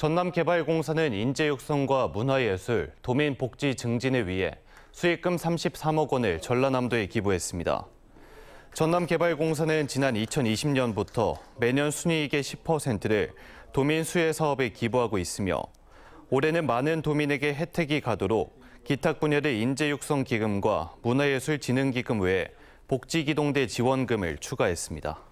전남개발공사는 인재 육성과 문화예술, 도민 복지 증진을 위해 수익금 33억 원을 전라남도에 기부했습니다. 전남개발공사는 지난 2020년부터 매년 순이익의 10%를 도민 수혜 사업에 기부하고 있으며 올해는 많은 도민에게 혜택이 가도록 기탁 분야의 인재 육성 기금과 문화예술 진흥 기금 외에 복지기동대 지원금을 추가했습니다.